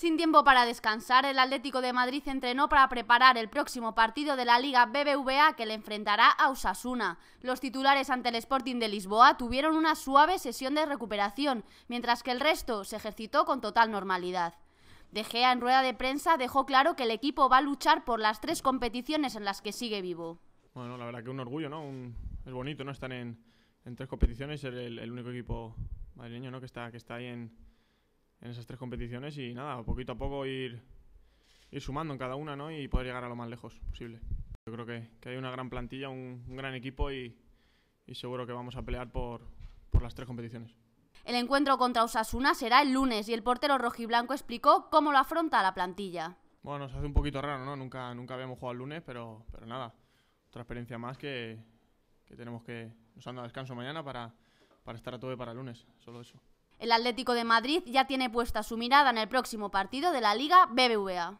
Sin tiempo para descansar, el Atlético de Madrid entrenó para preparar el próximo partido de la Liga BBVA que le enfrentará a Osasuna. Los titulares ante el Sporting de Lisboa tuvieron una suave sesión de recuperación, mientras que el resto se ejercitó con total normalidad. De Gea en rueda de prensa dejó claro que el equipo va a luchar por las tres competiciones en las que sigue vivo. Bueno, la verdad que un orgullo, ¿no? es bonito, ¿no? Están en, tres competiciones, el, el, único equipo madrileño, ¿no? Que está, que está ahí en en esas tres competiciones y nada, poquito a poco ir, ir sumando en cada una ¿no? y poder llegar a lo más lejos posible. Yo creo que, que hay una gran plantilla, un, gran equipo y, seguro que vamos a pelear por, por las tres competiciones. El encuentro contra Osasuna será el lunes y el portero rojiblanco explicó cómo lo afronta la plantilla. Bueno, nos hace un poquito raro, ¿no? Nunca, nunca habíamos jugado el lunes, pero, pero nada, otra experiencia más que, que tenemos que... Nos a descanso mañana para, para estar a tope para el lunes, solo eso. El Atlético de Madrid ya tiene puesta su mirada en el próximo partido de la Liga BBVA.